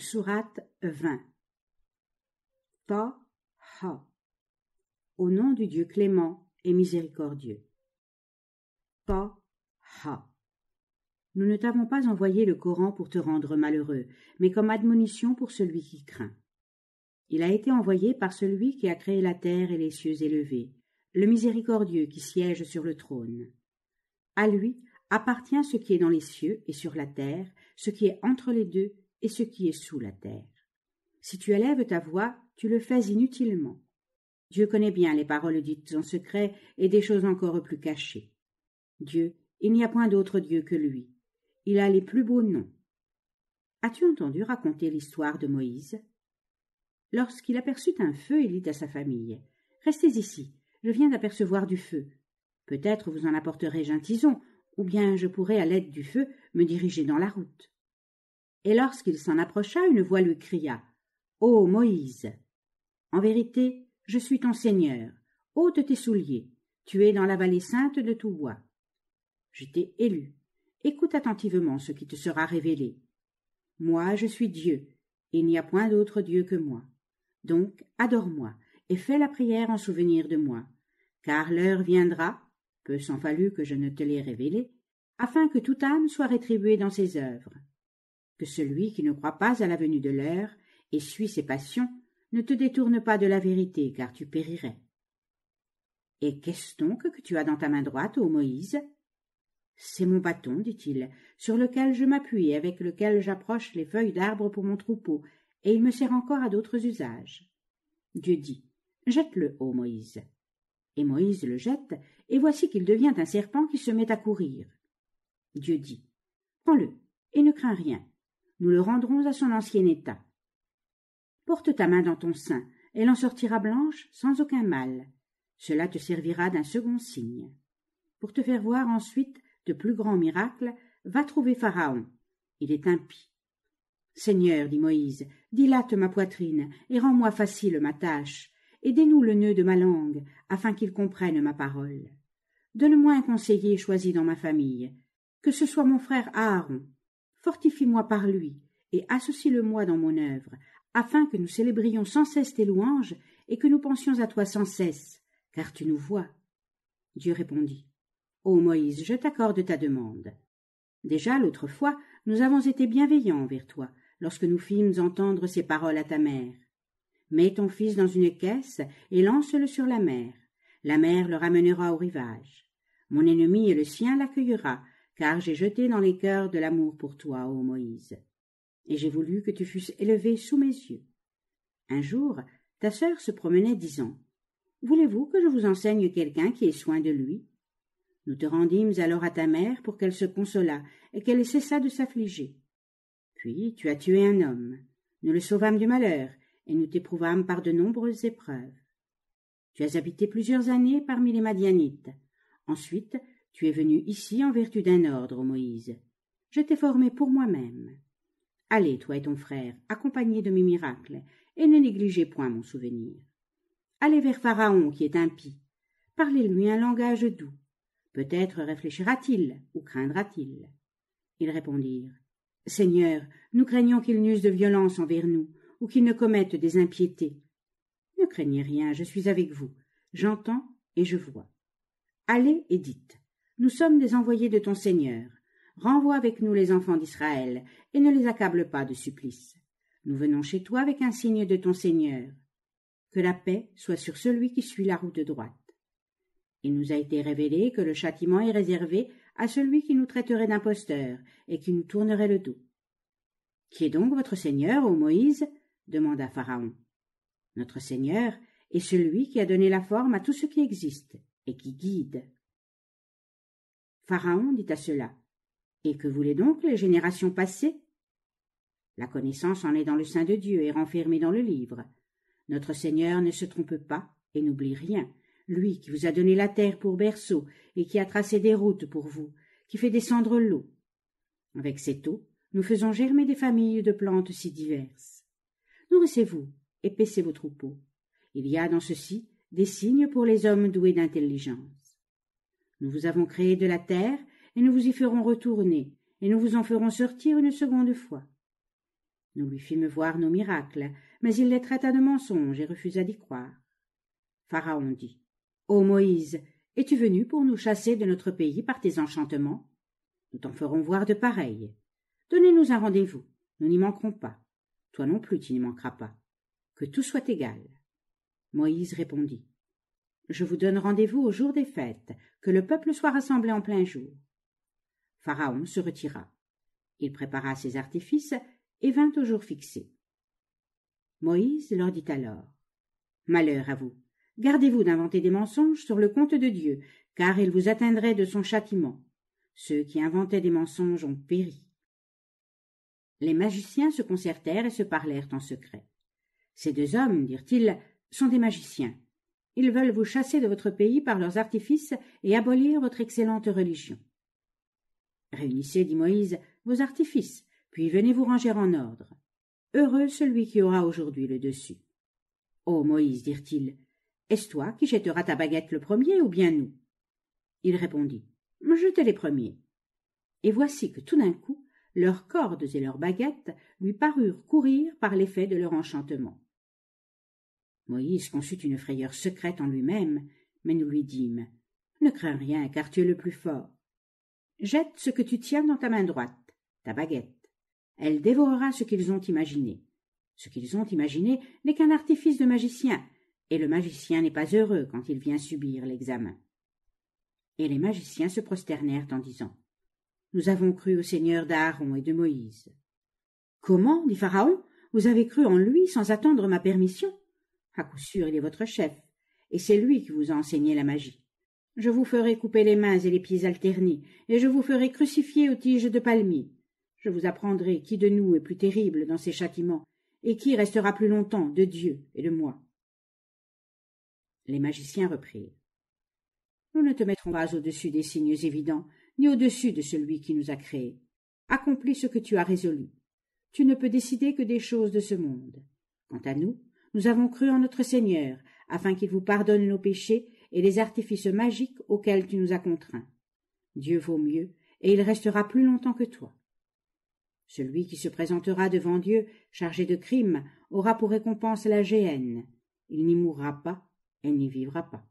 Sourate 20 Ta Ha Au nom du Dieu clément et miséricordieux. Ta Ha Nous ne t'avons pas envoyé le Coran pour te rendre malheureux, mais comme admonition pour celui qui craint. Il a été envoyé par celui qui a créé la terre et les cieux élevés, le miséricordieux qui siège sur le trône. À lui appartient ce qui est dans les cieux et sur la terre, ce qui est entre les deux et ce qui est sous la terre. Si tu élèves ta voix, tu le fais inutilement. Dieu connaît bien les paroles dites en secret et des choses encore plus cachées. Dieu, il n'y a point d'autre Dieu que lui. Il a les plus beaux noms. As-tu entendu raconter l'histoire de Moïse Lorsqu'il aperçut un feu, il dit à sa famille Restez ici, je viens d'apercevoir du feu. Peut-être vous en apporterai-je un tison, ou bien je pourrai, à l'aide du feu, me diriger dans la route et lorsqu'il s'en approcha, une voix lui cria Ô oh, Moïse En vérité, je suis ton Seigneur. Ôte tes souliers. Tu es dans la vallée sainte de tout bois. Je t'ai élu. Écoute attentivement ce qui te sera révélé. Moi, je suis Dieu, et il n'y a point d'autre Dieu que moi. Donc, adore-moi, et fais la prière en souvenir de moi, car l'heure viendra, peu s'en fallut que je ne te l'ai révélée, afin que toute âme soit rétribuée dans ses œuvres que celui qui ne croit pas à la venue de l'heure et suit ses passions ne te détourne pas de la vérité, car tu périrais. Et qu'est-ce donc que tu as dans ta main droite, ô Moïse C'est mon bâton, dit-il, sur lequel je m'appuie, avec lequel j'approche les feuilles d'arbres pour mon troupeau, et il me sert encore à d'autres usages. Dieu dit Jette-le, ô Moïse. Et Moïse le jette, et voici qu'il devient un serpent qui se met à courir. Dieu dit Prends-le, et ne crains rien. Nous le rendrons à son ancien état. Porte ta main dans ton sein, elle en sortira blanche sans aucun mal. Cela te servira d'un second signe. Pour te faire voir ensuite de plus grands miracles, va trouver Pharaon. Il est impie. Seigneur, dit Moïse, dilate ma poitrine et rends-moi facile ma tâche. Aidez-nous le nœud de ma langue, afin qu'il comprenne ma parole. Donne-moi un conseiller choisi dans ma famille, que ce soit mon frère Aaron, fortifie-moi par lui, et associe-le-moi dans mon œuvre, afin que nous célébrions sans cesse tes louanges et que nous pensions à toi sans cesse, car tu nous vois. Dieu répondit Ô Moïse, je t'accorde ta demande. Déjà l'autre fois, nous avons été bienveillants envers toi, lorsque nous fîmes entendre ces paroles à ta mère. Mets ton fils dans une caisse et lance-le sur la mer. La mer le ramènera au rivage. Mon ennemi et le sien l'accueillera, car j'ai jeté dans les cœurs de l'amour pour toi, ô Moïse, et j'ai voulu que tu fusses élevé sous mes yeux. Un jour, ta sœur se promenait, disant Voulez-vous que je vous enseigne quelqu'un qui ait soin de lui Nous te rendîmes alors à ta mère pour qu'elle se consolât et qu'elle cessât de s'affliger. Puis tu as tué un homme. Nous le sauvâmes du malheur et nous t'éprouvâmes par de nombreuses épreuves. Tu as habité plusieurs années parmi les Madianites. Ensuite, tu es venu ici en vertu d'un ordre, Moïse. Je t'ai formé pour moi-même. Allez, toi et ton frère, accompagnés de mes miracles, et ne négligez point mon souvenir. Allez vers Pharaon, qui est impie. Parlez-lui un langage doux. Peut-être réfléchira-t-il, ou craindra-t-il. Ils répondirent Seigneur, nous craignons qu'ils n'eussent de violence envers nous, ou qu'ils ne commettent des impiétés. Ne craignez rien, je suis avec vous. J'entends et je vois. Allez et dites nous sommes des envoyés de ton Seigneur. Renvoie avec nous les enfants d'Israël, et ne les accable pas de supplice. Nous venons chez toi avec un signe de ton Seigneur. Que la paix soit sur celui qui suit la route droite. Il nous a été révélé que le châtiment est réservé à celui qui nous traiterait d'imposteurs et qui nous tournerait le dos. Qui est donc votre Seigneur, ô Moïse demanda Pharaon. Notre Seigneur est celui qui a donné la forme à tout ce qui existe et qui guide. Pharaon dit à cela. Et que voulaient donc les générations passées La connaissance en est dans le sein de Dieu et renfermée dans le livre. Notre Seigneur ne se trompe pas et n'oublie rien, lui qui vous a donné la terre pour berceau et qui a tracé des routes pour vous, qui fait descendre l'eau. Avec cette eau, nous faisons germer des familles de plantes si diverses. Nourrissez-vous, et épaissez vos troupeaux. Il y a dans ceci des signes pour les hommes doués d'intelligence. Nous vous avons créé de la terre, et nous vous y ferons retourner, et nous vous en ferons sortir une seconde fois. Nous lui fîmes voir nos miracles, mais il les traita de mensonges et refusa d'y croire. Pharaon dit. Ô Moïse, es-tu venu pour nous chasser de notre pays par tes enchantements Nous t'en ferons voir de pareils. Donnez-nous un rendez-vous, nous n'y manquerons pas. Toi non plus, tu n'y manqueras pas. Que tout soit égal. Moïse répondit je vous donne rendez-vous au jour des fêtes, que le peuple soit rassemblé en plein jour. Pharaon se retira. Il prépara ses artifices et vint au jour fixé. Moïse leur dit alors Malheur à vous, gardez-vous d'inventer des mensonges sur le compte de Dieu, car il vous atteindrait de son châtiment. Ceux qui inventaient des mensonges ont péri. Les magiciens se concertèrent et se parlèrent en secret. Ces deux hommes, dirent-ils, sont des magiciens. Ils veulent vous chasser de votre pays par leurs artifices et abolir votre excellente religion. Réunissez, dit Moïse, vos artifices, puis venez vous ranger en ordre. Heureux celui qui aura aujourd'hui le dessus. Ô Moïse, dirent-ils, est-ce toi qui jetteras ta baguette le premier ou bien nous Il répondit Jetez les premiers. Et voici que tout d'un coup, leurs cordes et leurs baguettes lui parurent courir par l'effet de leur enchantement. Moïse conçut une frayeur secrète en lui-même, mais nous lui dîmes Ne crains rien, car tu es le plus fort. Jette ce que tu tiens dans ta main droite, ta baguette. Elle dévorera ce qu'ils ont imaginé. Ce qu'ils ont imaginé n'est qu'un artifice de magicien, et le magicien n'est pas heureux quand il vient subir l'examen. Et les magiciens se prosternèrent en disant Nous avons cru au Seigneur d'Aaron et de Moïse. Comment, dit Pharaon, vous avez cru en lui sans attendre ma permission à coup sûr, il est votre chef, et c'est lui qui vous a enseigné la magie. Je vous ferai couper les mains et les pieds alternés, et je vous ferai crucifier aux tiges de palmier. Je vous apprendrai qui de nous est plus terrible dans ces châtiments, et qui restera plus longtemps de Dieu et de moi. Les magiciens reprirent. Nous ne te mettrons pas au-dessus des signes évidents, ni au-dessus de celui qui nous a créés. Accomplis ce que tu as résolu. Tu ne peux décider que des choses de ce monde. Quant à nous, nous avons cru en notre Seigneur, afin qu'il vous pardonne nos péchés et les artifices magiques auxquels tu nous as contraints. Dieu vaut mieux, et il restera plus longtemps que toi. Celui qui se présentera devant Dieu, chargé de crimes, aura pour récompense la géhenne. Il n'y mourra pas, et n'y vivra pas.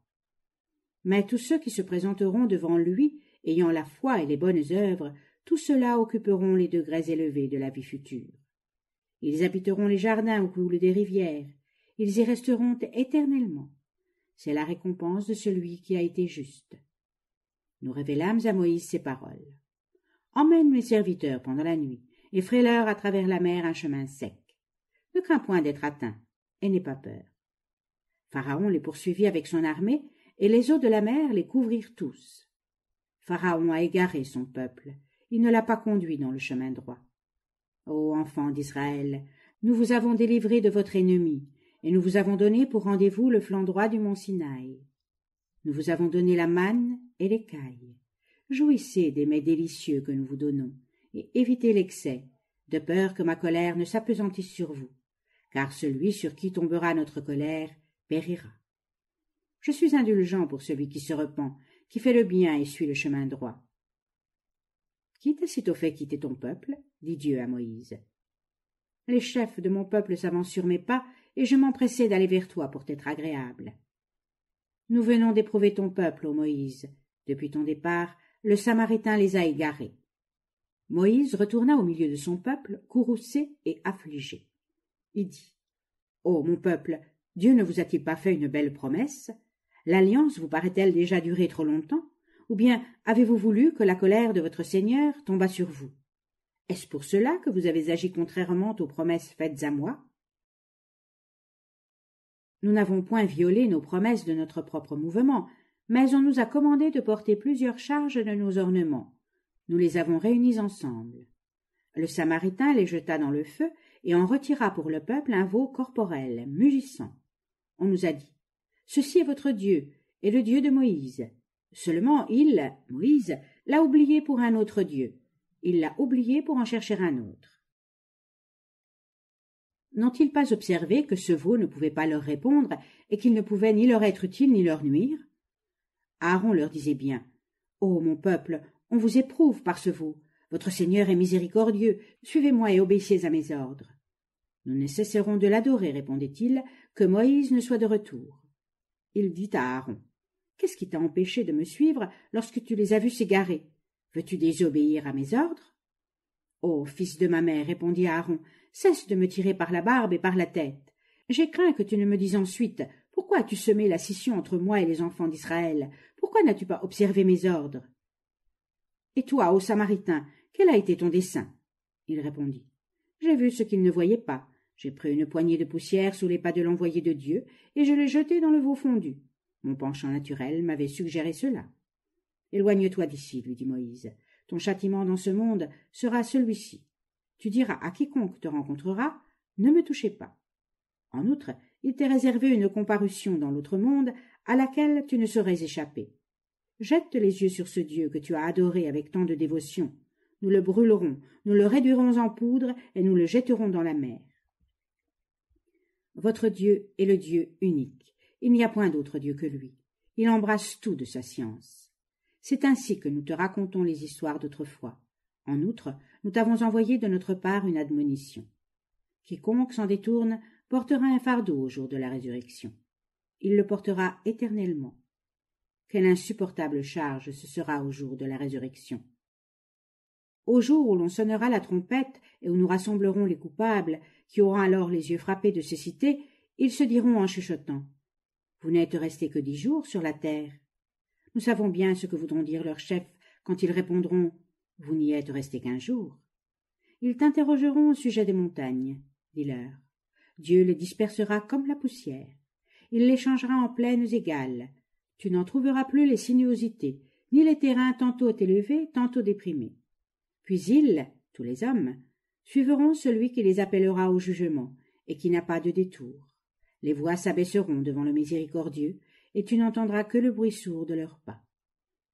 Mais tous ceux qui se présenteront devant lui, ayant la foi et les bonnes œuvres, tous ceux-là occuperont les degrés élevés de la vie future. Ils habiteront les jardins où coulent des rivières, ils y resteront éternellement. C'est la récompense de celui qui a été juste. Nous révélâmes à Moïse ces paroles. Emmène mes serviteurs pendant la nuit, et ferez leur à travers la mer un chemin sec. Ne crains point d'être atteint, et n'aie pas peur. Pharaon les poursuivit avec son armée, et les eaux de la mer les couvrirent tous. Pharaon a égaré son peuple, il ne l'a pas conduit dans le chemin droit. Ô enfants d'Israël, nous vous avons délivrés de votre ennemi, et nous vous avons donné pour rendez-vous le flanc droit du mont Sinaï. Nous vous avons donné la manne et l'écaille. Jouissez des mets délicieux que nous vous donnons, et évitez l'excès, de peur que ma colère ne s'apesantisse sur vous, car celui sur qui tombera notre colère périra. Je suis indulgent pour celui qui se repent, qui fait le bien et suit le chemin droit. Quitte sitôt fait quitter ton peuple, dit Dieu à Moïse, les chefs de mon peuple s'avancent sur mes pas, et je m'empressai d'aller vers toi pour t'être agréable. Nous venons d'éprouver ton peuple, ô Moïse. Depuis ton départ, le Samaritain les a égarés. Moïse retourna au milieu de son peuple, courroucé et affligé. Il dit Ô oh, mon peuple, Dieu ne vous a-t-il pas fait une belle promesse L'alliance vous paraît-elle déjà durer trop longtemps Ou bien avez-vous voulu que la colère de votre Seigneur tombât sur vous est-ce pour cela que vous avez agi contrairement aux promesses faites à moi Nous n'avons point violé nos promesses de notre propre mouvement, mais on nous a commandé de porter plusieurs charges de nos ornements. Nous les avons réunis ensemble. Le Samaritain les jeta dans le feu et en retira pour le peuple un veau corporel, mugissant. On nous a dit Ceci est votre Dieu, et le Dieu de Moïse. Seulement il, Moïse, l'a oublié pour un autre Dieu. Il l'a oublié pour en chercher un autre. N'ont-ils pas observé que ce veau ne pouvait pas leur répondre et qu'il ne pouvait ni leur être utile ni leur nuire Aaron leur disait bien Ô oh, mon peuple, on vous éprouve par ce veau. Votre Seigneur est miséricordieux. Suivez-moi et obéissez à mes ordres. Nous ne cesserons de l'adorer, répondait-il, que Moïse ne soit de retour. Il dit à Aaron Qu'est-ce qui t'a empêché de me suivre lorsque tu les as vus s'égarer Veux-tu désobéir à mes ordres Ô oh, fils de ma mère, répondit Aaron, cesse de me tirer par la barbe et par la tête. J'ai craint que tu ne me dises ensuite Pourquoi as-tu semé la scission entre moi et les enfants d'Israël Pourquoi n'as-tu pas observé mes ordres Et toi, ô Samaritain, quel a été ton dessein Il répondit J'ai vu ce qu'il ne voyait pas. J'ai pris une poignée de poussière sous les pas de l'envoyé de Dieu et je l'ai jeté dans le veau fondu. Mon penchant naturel m'avait suggéré cela. Éloigne-toi d'ici, lui dit Moïse. Ton châtiment dans ce monde sera celui-ci. Tu diras à quiconque te rencontrera Ne me touchez pas. En outre, il t'est réservé une comparution dans l'autre monde à laquelle tu ne saurais échapper. Jette les yeux sur ce Dieu que tu as adoré avec tant de dévotion. Nous le brûlerons, nous le réduirons en poudre et nous le jetterons dans la mer. Votre Dieu est le Dieu unique. Il n'y a point d'autre Dieu que lui. Il embrasse tout de sa science. C'est ainsi que nous te racontons les histoires d'autrefois. En outre, nous t'avons envoyé de notre part une admonition. Quiconque s'en détourne portera un fardeau au jour de la résurrection. Il le portera éternellement. Quelle insupportable charge ce sera au jour de la résurrection. Au jour où l'on sonnera la trompette et où nous rassemblerons les coupables, qui auront alors les yeux frappés de cécité, ils se diront en chuchotant Vous n'êtes resté que dix jours sur la terre, nous savons bien ce que voudront dire leurs chefs quand ils répondront Vous n'y êtes resté qu'un jour. Ils t'interrogeront au sujet des montagnes, dit dit-leur. « Dieu les dispersera comme la poussière. Il les changera en plaines égales. Tu n'en trouveras plus les sinuosités, ni les terrains tantôt élevés, tantôt déprimés. Puis ils, tous les hommes, suivront celui qui les appellera au jugement, et qui n'a pas de détour. Les voix s'abaisseront devant le miséricordieux, et tu n'entendras que le bruit sourd de leurs pas.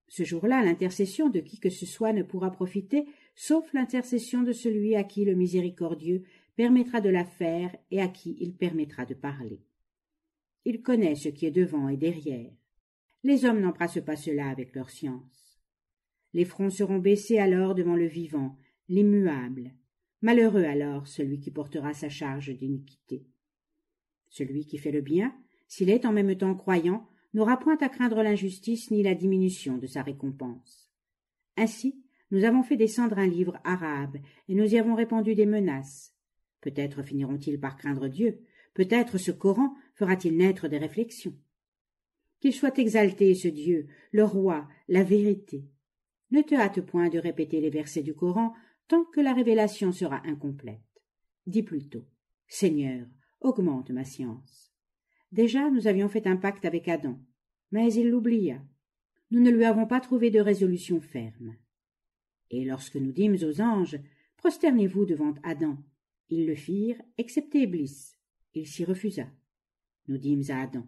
Ce jour-là, l'intercession de qui que ce soit ne pourra profiter, sauf l'intercession de celui à qui le miséricordieux permettra de la faire et à qui il permettra de parler. Il connaît ce qui est devant et derrière. Les hommes n'embrassent pas cela avec leur science. Les fronts seront baissés alors devant le vivant, l'immuable. Malheureux alors celui qui portera sa charge d'iniquité. Celui qui fait le bien s'il est en même temps croyant, n'aura point à craindre l'injustice ni la diminution de sa récompense. Ainsi, nous avons fait descendre un livre arabe, et nous y avons répandu des menaces. Peut-être finiront-ils par craindre Dieu, peut-être ce Coran fera-t-il naître des réflexions. Qu'il soit exalté, ce Dieu, le roi, la vérité. Ne te hâte point de répéter les versets du Coran tant que la révélation sera incomplète. Dis plutôt Seigneur, augmente ma science. Déjà, nous avions fait un pacte avec Adam, mais il l'oublia. Nous ne lui avons pas trouvé de résolution ferme. Et lorsque nous dîmes aux anges Prosternez-vous devant Adam, ils le firent, excepté Iblis. Il s'y refusa. Nous dîmes à Adam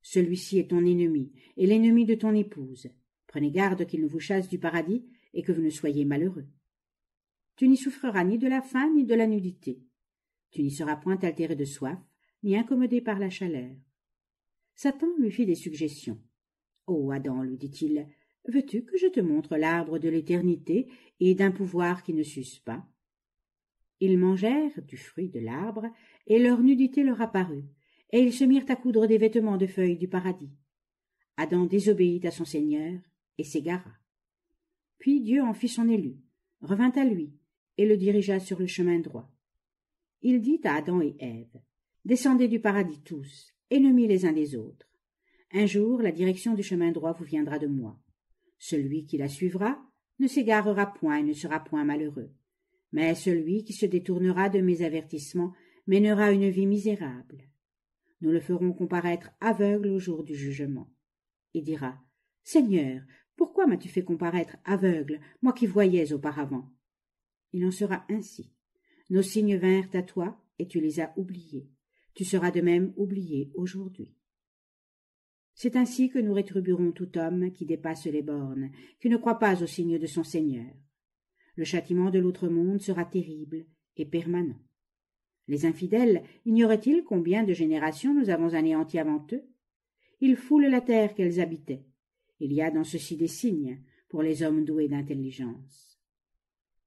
Celui-ci est ton ennemi et l'ennemi de ton épouse. Prenez garde qu'il ne vous chasse du paradis et que vous ne soyez malheureux. Tu n'y souffreras ni de la faim ni de la nudité. Tu n'y seras point altéré de soif, ni incommodé par la chaleur. Satan lui fit des suggestions. Ô oh, Adam, lui dit-il, veux-tu que je te montre l'arbre de l'éternité et d'un pouvoir qui ne s'use pas Ils mangèrent du fruit de l'arbre, et leur nudité leur apparut, et ils se mirent à coudre des vêtements de feuilles du paradis. Adam désobéit à son Seigneur et s'égara. Puis Dieu en fit son élu, revint à lui, et le dirigea sur le chemin droit. Il dit à Adam et Ève Descendez du paradis tous, ennemis les uns des autres. Un jour, la direction du chemin droit vous viendra de moi. Celui qui la suivra ne s'égarera point et ne sera point malheureux. Mais celui qui se détournera de mes avertissements mènera une vie misérable. Nous le ferons comparaître aveugle au jour du jugement. Il dira Seigneur, pourquoi m'as-tu fait comparaître aveugle, moi qui voyais auparavant Il en sera ainsi. Nos signes vinrent à toi, et tu les as oubliés. Tu seras de même oublié aujourd'hui. C'est ainsi que nous rétribuerons tout homme qui dépasse les bornes, qui ne croit pas au signe de son Seigneur. Le châtiment de l'autre monde sera terrible et permanent. Les infidèles ignoraient-ils combien de générations nous avons anéanti avant eux Ils foulent la terre qu'elles habitaient. Il y a dans ceci des signes pour les hommes doués d'intelligence.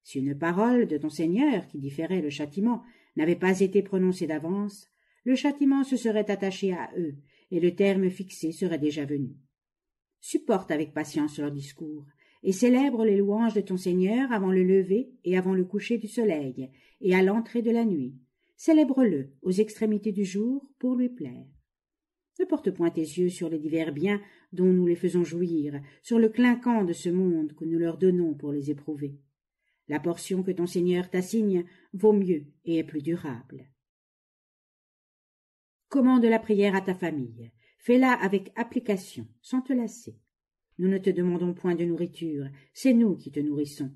Si une parole de ton Seigneur qui différait le châtiment n'avait pas été prononcée d'avance, le châtiment se serait attaché à eux, et le terme fixé serait déjà venu. Supporte avec patience leur discours, et célèbre les louanges de ton Seigneur avant le lever et avant le coucher du soleil, et à l'entrée de la nuit. Célèbre-le aux extrémités du jour pour lui plaire. Ne porte point tes yeux sur les divers biens dont nous les faisons jouir, sur le clinquant de ce monde que nous leur donnons pour les éprouver. La portion que ton Seigneur t'assigne vaut mieux et est plus durable. Commande la prière à ta famille. Fais-la avec application, sans te lasser. Nous ne te demandons point de nourriture, c'est nous qui te nourrissons.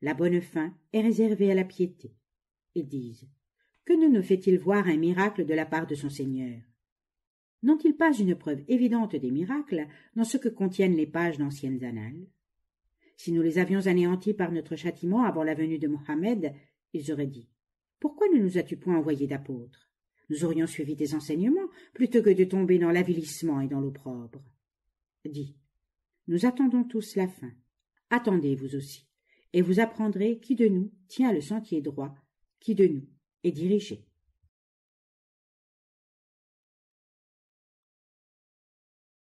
La bonne faim est réservée à la piété. Ils disent Que ne nous fait-il voir un miracle de la part de son Seigneur N'ont-ils pas une preuve évidente des miracles dans ce que contiennent les pages d'anciennes annales Si nous les avions anéantis par notre châtiment avant la venue de Mohammed, ils auraient dit Pourquoi ne nous as-tu point envoyé d'apôtres nous aurions suivi des enseignements plutôt que de tomber dans l'avilissement et dans l'opprobre. Dis, nous attendons tous la fin. Attendez vous aussi, et vous apprendrez qui de nous tient le sentier droit, qui de nous est dirigé.